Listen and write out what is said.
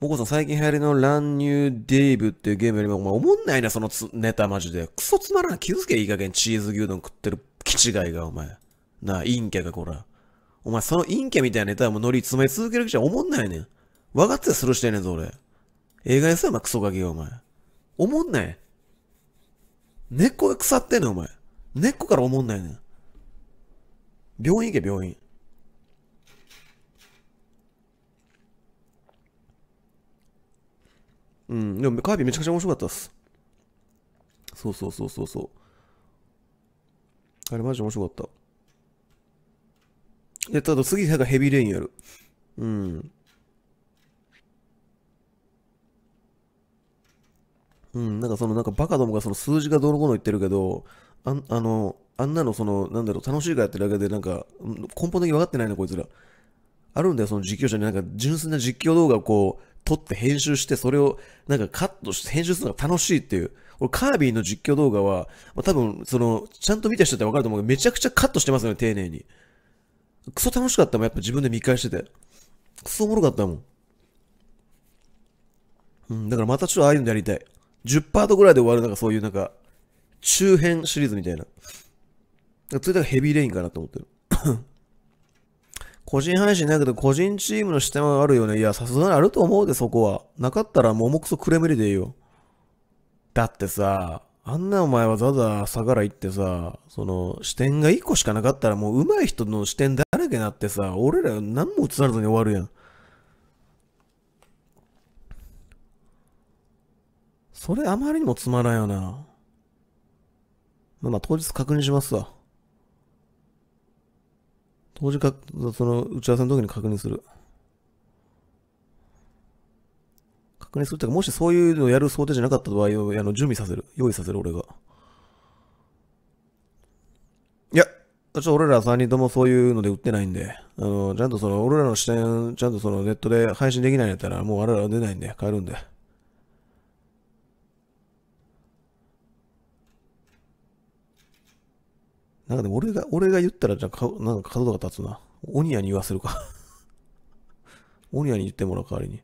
僕こさん、最近流行りの乱入デイブっていうゲームよりも、お前、おもんないな、そのネタマジで。クソつまらない。気づけ、いい加減、チーズ牛丼食ってる、気違いが、お前。なあ、陰キャが、こら。お前、その陰キャみたいなネタはもう乗り詰め続ける気じゃおもんないねん。分かってするしてんねんぞ、俺。映画にさ、お前、クソガキが、お前。おもんない。根っこが腐ってんねん、お前。根っこからおもんないねん。病院行け、病院。うん、でもカービィめちゃくちゃ面白かったっす。そうそうそうそうそう。あれマジ面白かった。で、ただ次がヘビーレインやる。うん。うん、なんかそのなんかバカどもがその数字がどのこの言ってるけど、あんあのあんなのそのなんだろう楽しいからやってるだけでなんか根本的に分かってないなこいつら。あるんだよその実況者になんか純粋な実況動画をこう撮って編集して、それをなんかカットして、編集するのが楽しいっていう。俺、カービィの実況動画は、まあ、多分、その、ちゃんと見た人ってわかると思うけど、めちゃくちゃカットしてますよね、丁寧に。クソ楽しかったもん、やっぱ自分で見返してて。クソおもろかったもん。うん、だからまたちょっとああいうのやりたい。10パートぐらいで終わる、なんかそういうなんか、中編シリーズみたいな。それだからヘビーレインかなと思ってる。個人配信だけど、個人チームの視点はあるよね。いや、さすがにあると思うで、そこは。なかったら、ももくそくれむりでいいよ。だってさ、あんなお前はざざ下がら行ってさ、その、視点が1個しかなかったら、もう上手い人の視点だらけになってさ、俺ら何も映されずに終わるやん。それあまりにもつまらんよな。まあ、まあ当日確認しますわ。当時か、その打ち合わせの時に確認する。確認するってか、もしそういうのをやる想定じゃなかった場合をあの準備させる。用意させる、俺が。いや、ちょっと俺ら3人ともそういうので売ってないんで、あの、ちゃんとその、俺らの視点、ちゃんとそのネットで配信できないんやったら、もう我らは出ないんで、帰るんで。なんかでも俺が、俺が言ったら、じゃあ、なんか角が立つな。オニアに言わせるか オニアに言ってもらう代わりに。